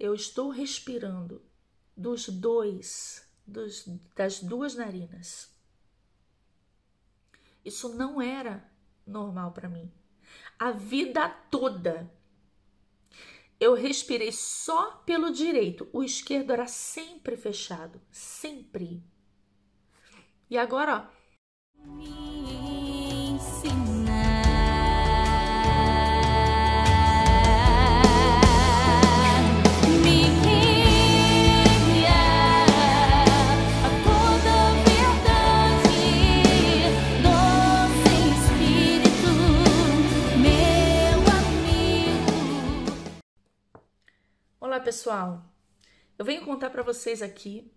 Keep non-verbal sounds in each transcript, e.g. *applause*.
Eu estou respirando dos dois, dos, das duas narinas. Isso não era normal para mim. A vida toda eu respirei só pelo direito. O esquerdo era sempre fechado, sempre. E agora, ó. Olá, pessoal. Eu venho contar para vocês aqui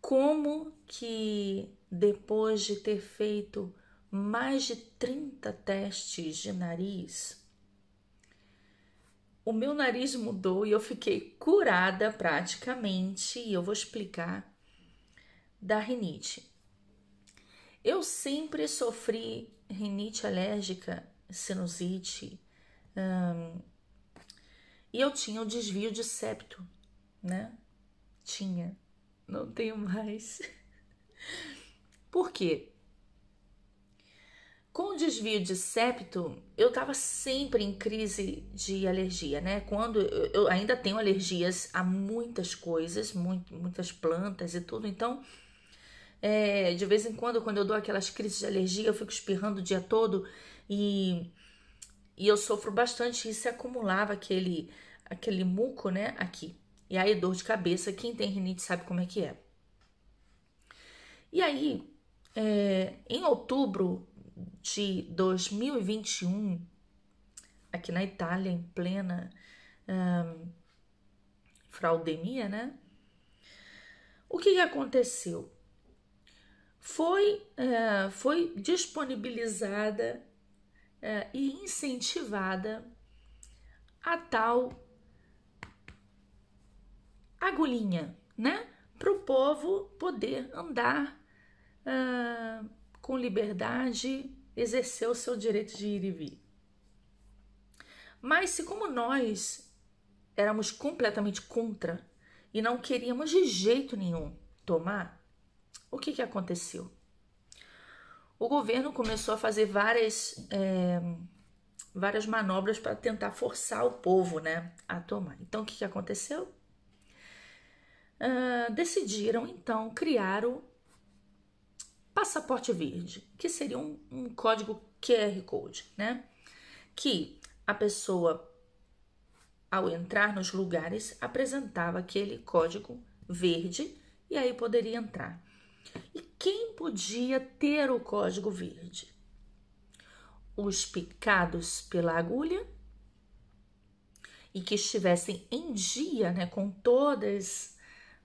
como que depois de ter feito mais de 30 testes de nariz, o meu nariz mudou e eu fiquei curada praticamente, e eu vou explicar da rinite. Eu sempre sofri rinite alérgica, sinusite, hum, e eu tinha o desvio de septo, né? Tinha. Não tenho mais. *laughs* Por quê? Com o desvio de septo, eu estava sempre em crise de alergia, né? Quando eu, ainda tenho alergias a muitas coisas, muitas plantas e tudo, então é, de vez em quando, quando eu dou aquelas crises de alergia, eu fico espirrando o dia todo e, e eu sofro bastante. E se acumulava aquele, aquele muco, né, aqui. E aí dor de cabeça, quem tem rinite sabe como é que é. E aí, é, em outubro de 2021, aqui na Itália, em plena um, fraudemia, né? O que, que aconteceu? Foi, é, foi disponibilizada é, e incentivada a tal agulhinha, né? Para o povo poder andar ah, com liberdade, exercer o seu direito de ir e vir. Mas se como nós éramos completamente contra e não queríamos de jeito nenhum tomar, o que, que aconteceu? O governo começou a fazer várias, é, várias manobras para tentar forçar o povo né, a tomar. Então, o que, que aconteceu? uh, decidiram então criar o passaporte verde, que seria um, um código QR Code, né? Que a pessoa, ao entrar nos lugares, apresentava aquele código verde e aí poderia entrar. E quem podia ter o código verde? Os picados pela agulha e que estivessem em dia né, com todas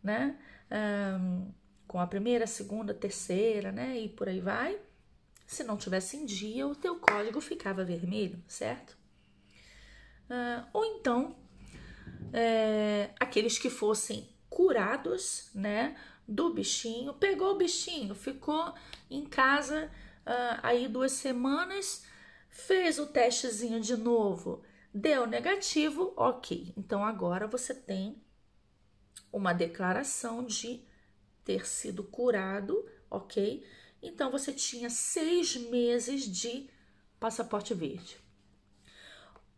né? Um, com a primeira, segunda, terceira, né? E por aí vai. Se não tivesse em dia, o teu código ficava vermelho, certo? Uh, ou então, é, aqueles que fossem curados, né? Do bichinho, pegou o bichinho, ficou em casa uh, aí duas semanas, fez o testezinho de novo, deu negativo, ok. Então agora você tem uma declaração de ter sido curado, ok? Então você tinha seis meses de passaporte verde.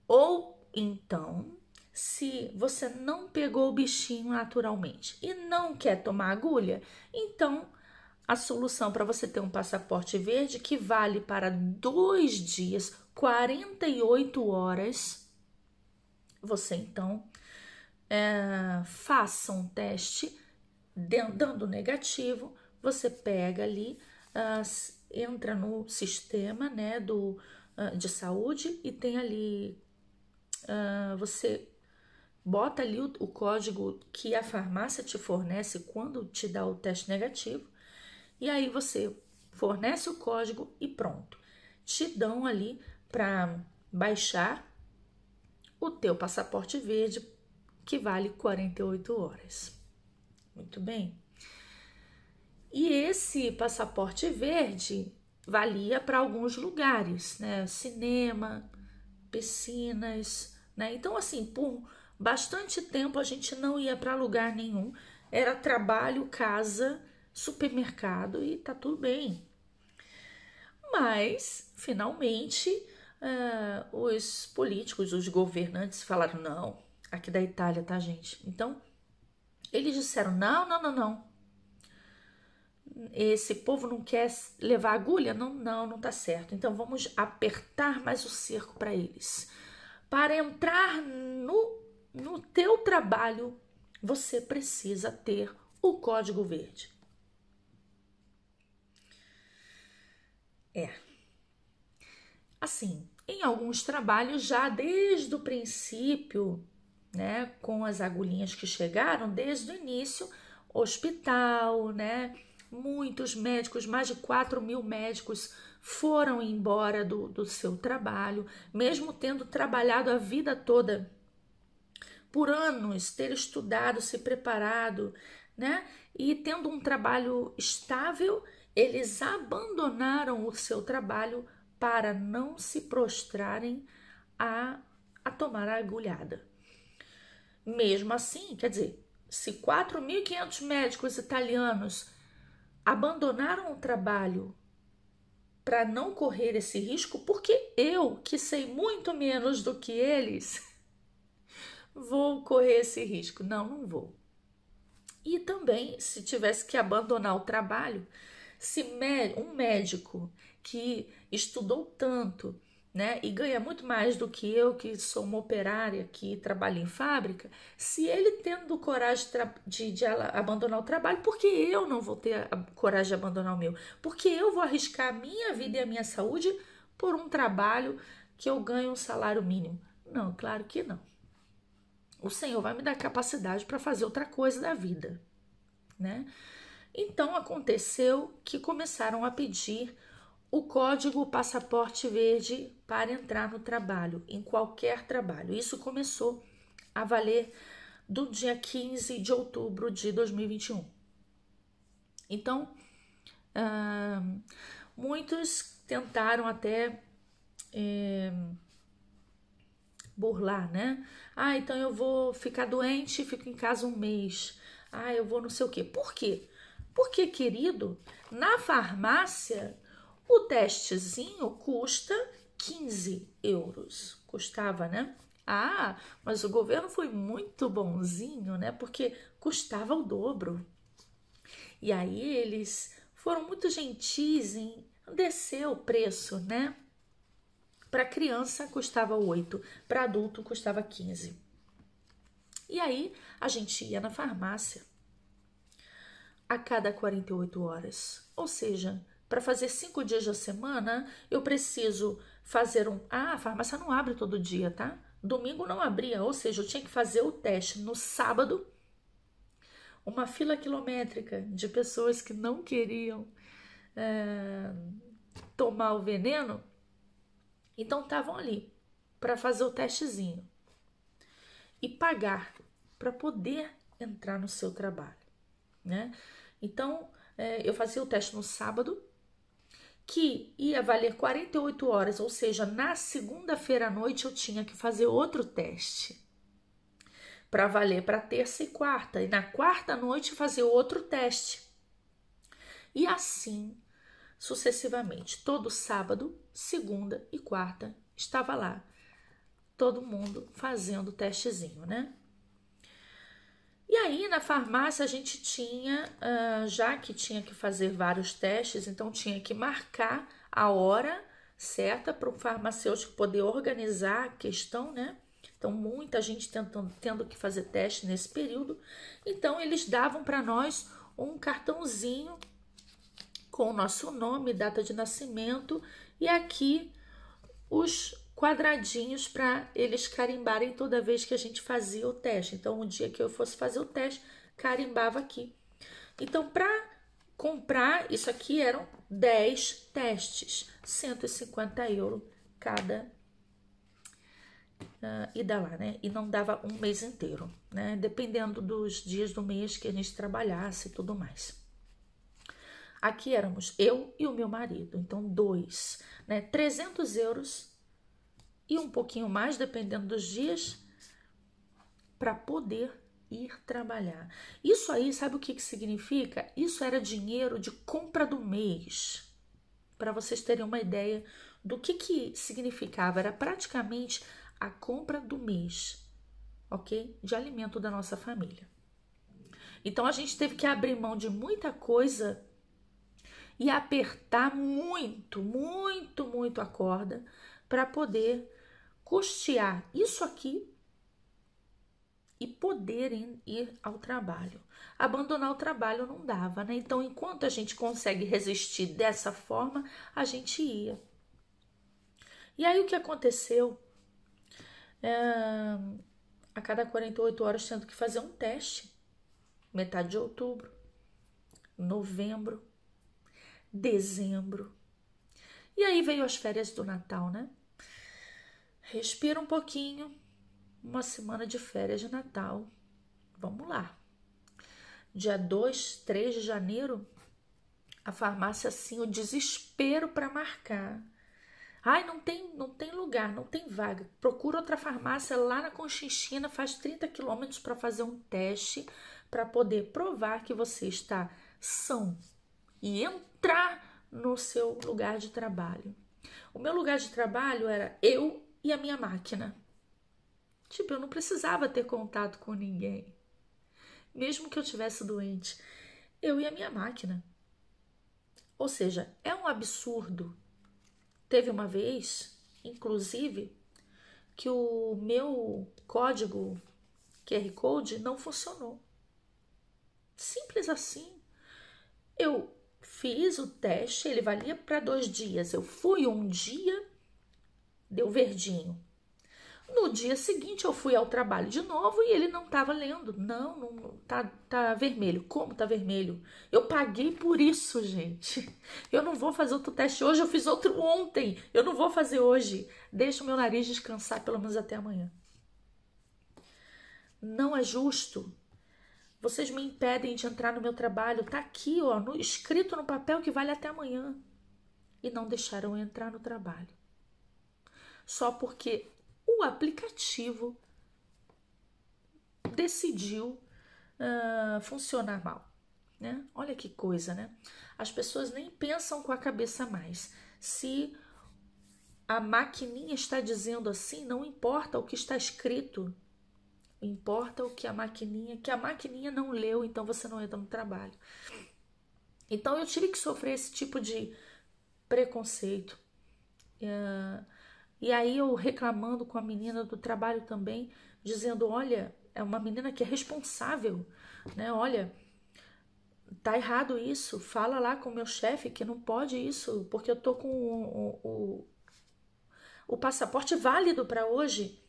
Ou então, se você não pegou o bichinho naturalmente e não quer tomar agulha, então a solução para você ter um passaporte verde que vale para dois dias, 48 horas, você então é, faça um teste, dando negativo, você pega ali, ah, entra no sistema né, do, ah, de saúde e tem ali, ah, você bota ali o, o, código que a farmácia te fornece quando te dá o teste negativo, e aí você fornece o código e pronto. Te dão ali para baixar o teu passaporte verde que vale 48 horas. Muito bem. E esse passaporte verde valia para alguns lugares, né? Cinema, piscinas, né? Então, assim, por bastante tempo a gente não ia para lugar nenhum. Era trabalho, casa, supermercado e tá tudo bem. Mas, finalmente, uh, os políticos, os governantes falaram: não, aqui da Itália, tá, gente? Então, eles disseram: não, não, não, não. Esse povo não quer levar agulha? Não, não, não tá certo. Então vamos apertar mais o cerco para eles. Para entrar no, no teu trabalho, você precisa ter o código verde. É. Assim, em alguns trabalhos já desde o princípio né, com as agulhinhas que chegaram desde o início, hospital, né, muitos médicos, mais de 4 mil médicos foram embora do, do seu trabalho, mesmo tendo trabalhado a vida toda por anos, ter estudado, se preparado, né, e tendo um trabalho estável, eles abandonaram o seu trabalho para não se prostrarem a, a tomar a agulhada. Mesmo assim, quer dizer, se 4.500 médicos italianos abandonaram o trabalho para não correr esse risco, porque eu, que sei muito menos do que eles, *laughs* vou correr esse risco? Não, não vou. E também, se tivesse que abandonar o trabalho, se um médico que estudou tanto, né, e ganha muito mais do que eu, que sou uma operária que trabalha em fábrica, se ele tendo coragem de, de, abandonar o trabalho, por que eu não vou ter a coragem de abandonar o meu? Porque eu vou arriscar a minha vida e a minha saúde por um trabalho que eu ganho um salário mínimo? Não, claro que não. O Senhor vai me dar capacidade para fazer outra coisa da vida, né? Então aconteceu que começaram a pedir o código passaporte verde para entrar no trabalho, em qualquer trabalho. Isso começou a valer do dia 15 de outubro de 2021. Então, muitos tentaram até é, burlar, né? Ah, então eu vou ficar doente e fico em casa um mês. Ah, eu vou não sei o quê. Por quê? Porque, querido, na farmácia o testezinho custa 15 euros. Custava, né? Ah, mas o governo foi muito bonzinho, né? Porque custava o dobro. E aí eles foram muito gentis em descer o preço, né? Para criança custava 8, para adulto custava 15. E aí a gente ia na farmácia a cada 48 horas, ou seja, para fazer cinco dias da semana, eu preciso fazer um. Ah, a farmácia não abre todo dia, tá? Domingo não abria, ou seja, eu tinha que fazer o teste no sábado. Uma fila quilométrica de pessoas que não queriam é, tomar o veneno, então estavam ali para fazer o testezinho e pagar para poder entrar no seu trabalho, né? Então é, eu fazia o teste no sábado que ia valer 48 horas, ou seja, na segunda-feira à noite eu tinha que fazer outro teste para valer para terça e quarta, e na quarta noite fazer outro teste. E assim sucessivamente, todo sábado, segunda e quarta estava lá, todo mundo fazendo o testezinho, né? E aí, na farmácia, a gente tinha, já que tinha que fazer vários testes, então tinha que marcar a hora certa para o farmacêutico poder organizar a questão, né? Então, muita gente tentando, tendo que fazer teste nesse período. Então, eles davam para nós um cartãozinho com o nosso nome, data de nascimento e aqui os quadradinhos para eles carimbarem toda vez que a gente fazia o teste. Então, um dia que eu fosse fazer o teste, carimbava aqui. Então, para comprar, isso aqui eram 10 testes, 150 euros cada uh, ida lá, né? E não dava um mês inteiro, né? Dependendo dos dias do mês que a gente trabalhasse e tudo mais. Aqui éramos eu e o meu marido, então dois, né? 300 euros e um pouquinho mais, dependendo dos dias, para poder ir trabalhar. Isso aí, sabe o que, que significa? Isso era dinheiro de compra do mês. Para vocês terem uma ideia do que, que significava, era praticamente a compra do mês, ok? De alimento da nossa família. Então a gente teve que abrir mão de muita coisa e apertar muito, muito, muito a corda para poder custear isso aqui e poderem ir ao trabalho. Abandonar o trabalho não dava, né? Então, enquanto a gente consegue resistir dessa forma, a gente ia. E aí o que aconteceu? É, a cada 48 horas tendo que fazer um teste. Metade de outubro, novembro, dezembro. E aí veio as férias do Natal, né? Respira um pouquinho. Uma semana de férias de Natal. Vamos lá. Dia 2, 3 de janeiro, a farmácia assim, o desespero para marcar. Ai, não tem, não tem lugar, não tem vaga. Procura outra farmácia lá na Conchinchina, faz 30 quilômetros para fazer um teste para poder provar que você está são e entrar no seu lugar de trabalho. O meu lugar de trabalho era eu e a minha máquina. Tipo, eu não precisava ter contato com ninguém. Mesmo que eu tivesse doente, eu e a minha máquina. Ou seja, é um absurdo. Teve uma vez, inclusive, que o meu código QR Code não funcionou. Simples assim. Eu fiz o teste, ele valia para dois dias. Eu fui um dia deu verdinho. No dia seguinte eu fui ao trabalho de novo e ele não estava lendo. Não, não tá, tá vermelho. Como tá vermelho? Eu paguei por isso, gente. Eu não vou fazer outro teste hoje, eu fiz outro ontem. Eu não vou fazer hoje. Deixa o meu nariz descansar pelo menos até amanhã. Não é justo. Vocês me impedem de entrar no meu trabalho. Tá aqui, ó, no, escrito no papel que vale até amanhã. E não deixaram eu entrar no trabalho só porque o aplicativo decidiu uh, funcionar mal. Né? Olha que coisa, né? As pessoas nem pensam com a cabeça mais. Se a maquininha está dizendo assim, não importa o que está escrito, importa o que a maquininha, que a maquininha não leu, então você não entra no trabalho. Então eu tive que sofrer esse tipo de preconceito. Uh, e aí eu reclamando com a menina do trabalho também, dizendo: olha, é uma menina que é responsável, né? Olha, tá errado isso. Fala lá com o meu chefe que não pode isso, porque eu tô com o, o, o, o passaporte válido para hoje.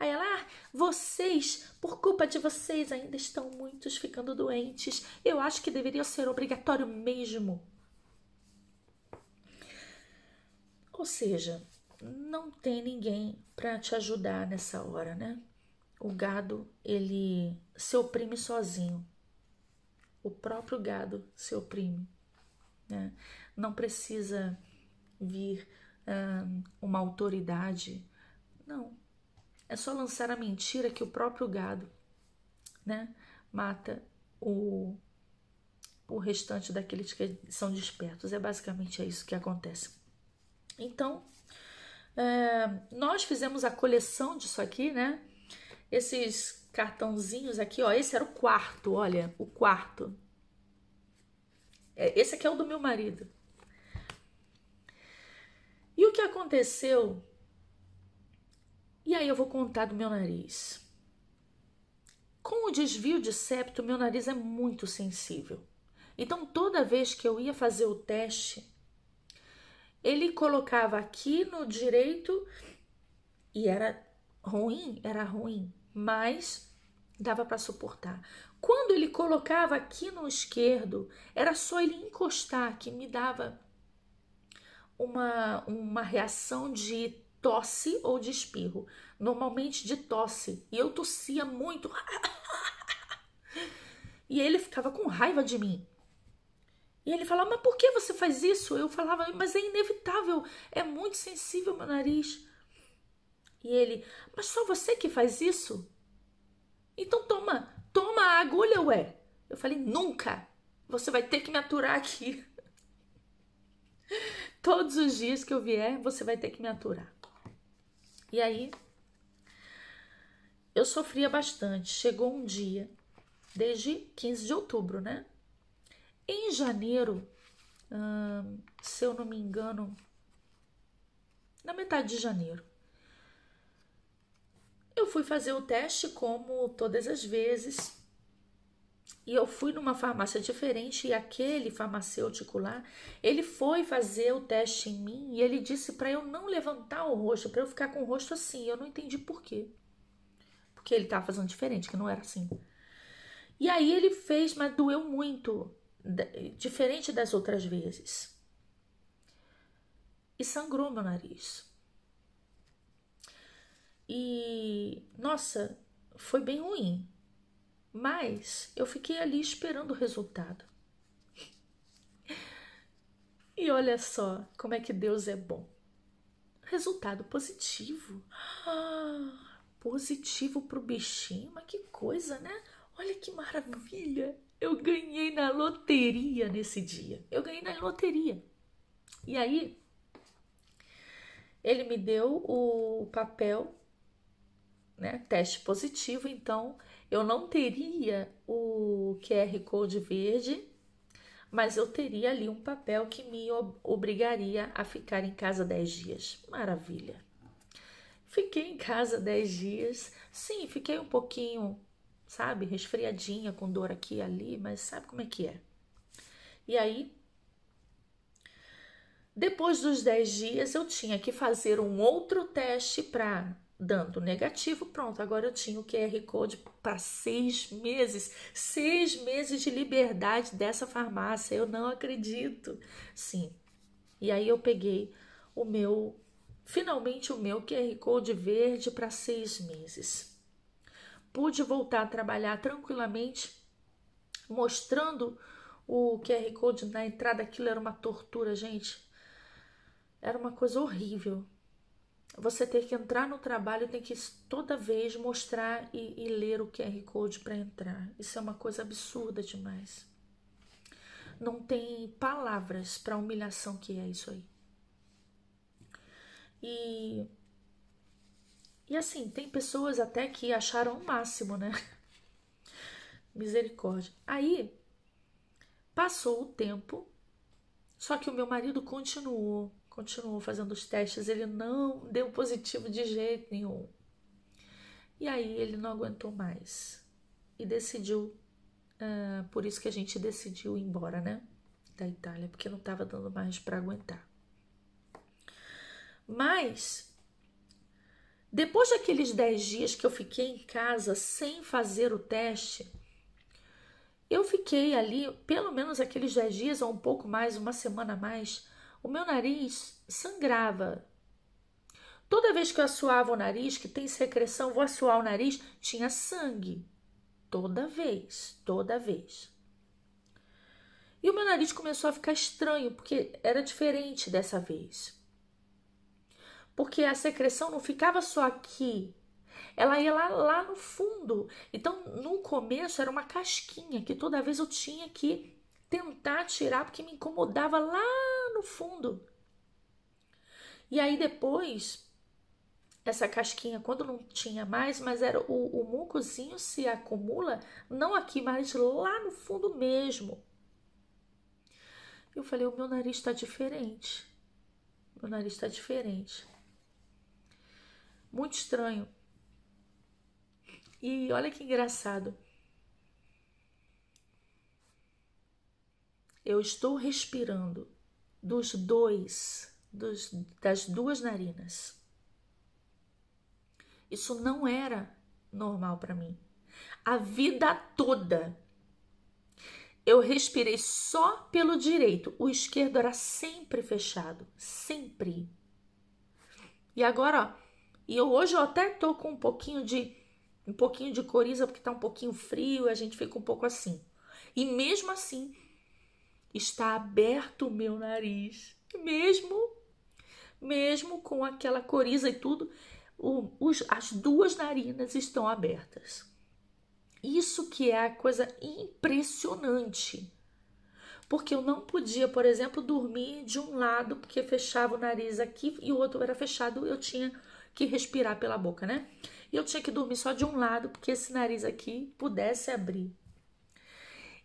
Aí ela, ah, vocês, por culpa de vocês, ainda estão muitos ficando doentes. Eu acho que deveria ser obrigatório mesmo. Ou seja, não tem ninguém para te ajudar nessa hora, né? O gado, ele se oprime sozinho. O próprio gado se oprime. Né? Não precisa vir uma autoridade. Não. É só lançar a mentira que o próprio gado né, mata o, o restante daqueles que são despertos. É basicamente é isso que acontece. Então, é, nós fizemos a coleção disso aqui, né? Esses cartãozinhos aqui, ó. Esse era o quarto, olha, o quarto. É, esse aqui é o do meu marido. E o que aconteceu? E aí eu vou contar do meu nariz. Com o desvio de septo, meu nariz é muito sensível. Então, toda vez que eu ia fazer o teste, ele colocava aqui no direito e era ruim, era ruim, mas dava para suportar. Quando ele colocava aqui no esquerdo, era só ele encostar que me dava uma, uma reação de tosse ou de espirro. Normalmente de tosse. E eu tossia muito. *laughs* e ele ficava com raiva de mim. E ele falava, mas por que você faz isso? Eu falava, mas é inevitável, é muito sensível meu nariz. E ele, mas só você que faz isso? Então toma, toma a agulha, ué. Eu falei, nunca, você vai ter que me aturar aqui. *laughs* Todos os dias que eu vier, você vai ter que me aturar. E aí, eu sofria bastante. Chegou um dia, desde 15 de outubro, né? Em janeiro, hum, se eu não me engano, na metade de janeiro, eu fui fazer o teste como todas as vezes. E eu fui numa farmácia diferente e aquele farmacêutico lá, ele foi fazer o teste em mim e ele disse para eu não levantar o rosto, para eu ficar com o rosto assim. Eu não entendi por quê. Porque ele tava fazendo diferente, que não era assim. E aí ele fez, mas doeu muito diferente das outras vezes. E sangrou meu nariz. E, nossa, foi bem ruim. Mas eu fiquei ali esperando o resultado. E olha só como é que Deus é bom. Resultado positivo. Ah, *gasps* positivo pro bichinho, mas que coisa, né? Olha que maravilha! Eu ganhei na loteria nesse dia. Eu ganhei na loteria. E aí, ele me deu o papel, né? Teste positivo, então eu não teria o QR Code verde, mas eu teria ali um papel que me obrigaria a ficar em casa 10 dias. Maravilha! Fiquei em casa 10 dias. Sim, fiquei um pouquinho sabe? Resfriadinha, com dor aqui e ali, mas sabe como é que é. E aí, depois dos 10 dias, eu tinha que fazer um outro teste para dando negativo, pronto, agora eu tinha o QR Code para seis meses, seis meses de liberdade dessa farmácia, eu não acredito. Sim, e aí eu peguei o meu, finalmente o meu QR Code verde para seis meses pude voltar a trabalhar tranquilamente, mostrando o QR Code na entrada. Aquilo era uma tortura, gente. Era uma coisa horrível. Você ter que entrar no trabalho, tem que toda vez mostrar e, e ler o QR Code para entrar. Isso é uma coisa absurda demais. Não tem palavras para a humilhação que é isso aí. E e assim, tem pessoas até que acharam o máximo, né? *laughs* Misericórdia. Aí passou o tempo, só que o meu marido continuou, continuou fazendo os testes, ele não deu positivo de jeito nenhum. E aí ele não aguentou mais e decidiu, uh, por isso que a gente decidiu ir embora, né? Da Itália, porque não estava dando mais para aguentar. Mas depois daqueles 10 dias que eu fiquei em casa sem fazer o teste, eu fiquei ali pelo menos aqueles 10 dias ou um pouco mais, uma semana a mais, o meu nariz sangrava. Toda vez que eu assoava o nariz, que tem secreção, vou assoar o nariz, tinha sangue. Toda vez, toda vez. E o meu nariz começou a ficar estranho, porque era diferente dessa vez porque a secreção não ficava só aqui, ela ia lá, lá no fundo. Então, no começo era uma casquinha que toda vez eu tinha que tentar tirar porque me incomodava lá no fundo. E aí depois, essa casquinha, quando não tinha mais, mas era o, o mucozinho se acumula, não aqui, mas lá no fundo mesmo. Eu falei, o meu nariz está diferente. Meu nariz está diferente. Muito estranho. E olha que engraçado. Eu estou respirando dos dois, dos, das duas narinas. Isso não era normal para mim. A vida toda eu respirei só pelo direito. O esquerdo era sempre fechado, sempre. E agora, ó, e eu hoje eu até tô com um pouquinho de um pouquinho de coriza porque tá um pouquinho frio, a gente fica um pouco assim. E mesmo assim, está aberto o meu nariz, mesmo mesmo com aquela coriza e tudo, o, os, as duas narinas estão abertas. Isso que é a coisa impressionante. Porque eu não podia, por exemplo, dormir de um lado, porque fechava o nariz aqui e o outro era fechado, eu tinha que respirar pela boca, né? E eu tinha que dormir só de um lado, porque esse nariz aqui pudesse abrir.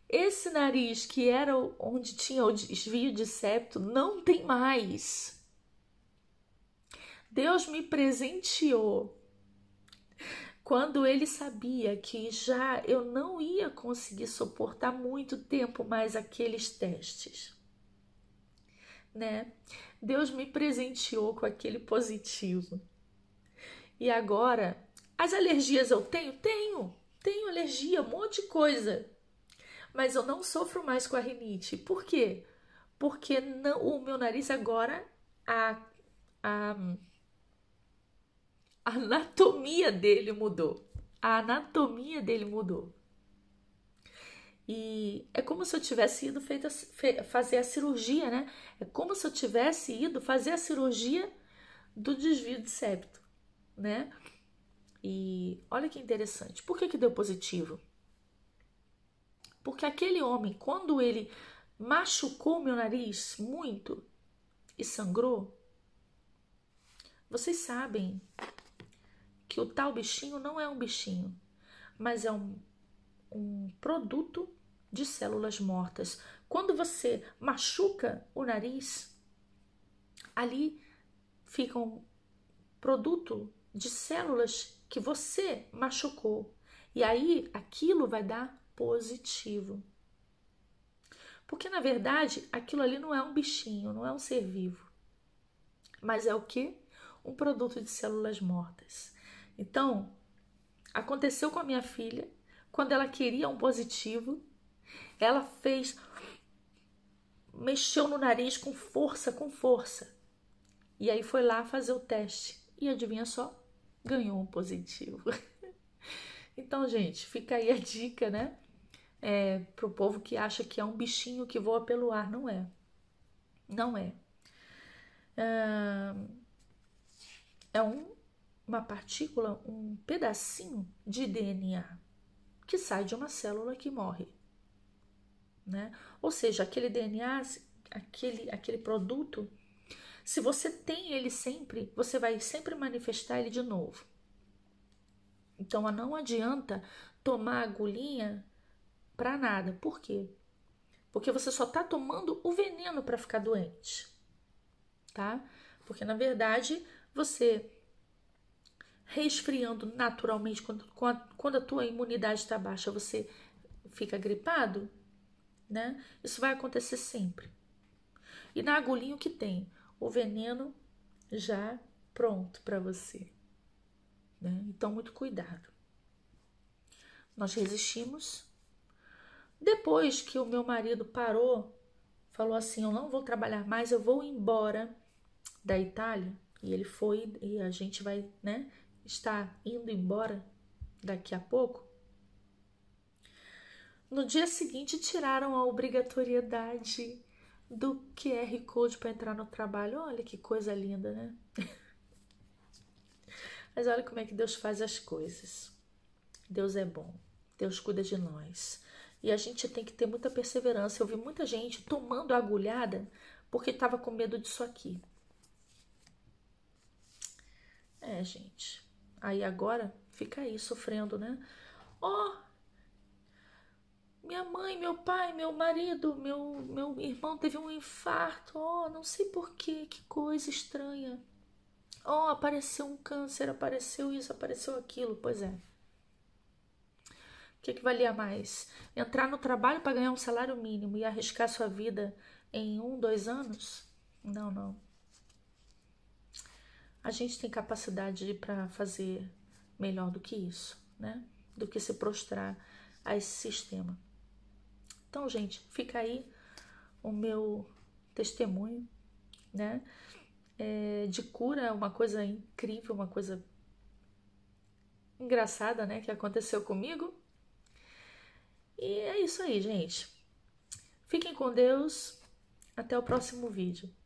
Esse nariz que era onde tinha o desvio de septo não tem mais. Deus me presenteou quando ele sabia que já eu não ia conseguir suportar muito tempo mais aqueles testes. Né? Deus me presenteou com aquele positivo. E agora, as alergias eu tenho? Tenho, tenho alergia, um monte de coisa. Mas eu não sofro mais com a rinite. Por quê? Porque não, o meu nariz agora, a, a, a anatomia dele mudou. A anatomia dele mudou. E é como se eu tivesse ido fazer a cirurgia, né? É como se eu tivesse ido fazer a cirurgia do desvio de septo né? E olha que interessante. Por que, que deu positivo? Porque aquele homem, quando ele machucou meu nariz muito e sangrou, vocês sabem que o tal bichinho não é um bichinho, mas é um, um produto de células mortas. Quando você machuca o nariz, ali fica um produto de células que você machucou. E aí aquilo vai dar positivo. Porque na verdade aquilo ali não é um bichinho, não é um ser vivo. Mas é o que? Um produto de células mortas. Então, aconteceu com a minha filha, quando ela queria um positivo, ela fez mexeu no nariz com força, com força. E aí foi lá fazer o teste. E adivinha só? ganhou um positivo. *laughs* Então, gente, fica aí a dica, né? É, pro povo que acha que é um bichinho que voa pelo ar. Não é. Não é. É, é um, uma partícula, um pedacinho de DNA que sai de uma célula que morre. Né? Ou seja, aquele DNA, aquele, aquele produto se você tem ele sempre, você vai sempre manifestar ele de novo. Então não adianta tomar agulhinha para nada. Por quê? Porque você só está tomando o veneno para ficar doente. Tá? Porque na verdade, você resfriando naturalmente quando, quando a tua imunidade está baixa, você fica gripado, né? Isso vai acontecer sempre. E na agulhinha o que tem? o veneno já pronto para você. Né? Então, muito cuidado. Nós resistimos. Depois que o meu marido parou, falou assim: Eu não vou trabalhar mais, eu vou embora da Itália. E ele foi, e a gente vai, né? Está indo embora daqui a pouco. No dia seguinte, tiraram a obrigatoriedade do QR Code para entrar no trabalho. Olha que coisa linda, né? *laughs* Mas olha como é que Deus faz as coisas. Deus é bom, Deus cuida de nós. E a gente tem que ter muita perseverança. Eu vi muita gente tomando agulhada porque estava com medo disso aqui. É, gente. Aí agora fica aí sofrendo, né? Oh, minha mãe, meu pai, meu marido, meu, meu irmão teve um infarto, oh, não sei porquê, que coisa estranha. Oh, apareceu um câncer, apareceu isso, apareceu aquilo, pois é. O que, é que valia mais? Entrar no trabalho para ganhar um salário mínimo e arriscar sua vida em um, dois anos? Não, não. A gente tem capacidade para fazer melhor do que isso, né? Do que se prostrar a esse sistema. Então, gente, fica aí o meu testemunho, né? É, de cura, uma coisa incrível, uma coisa engraçada, né? Que aconteceu comigo. E é isso aí, gente. Fiquem com Deus. Até o próximo vídeo.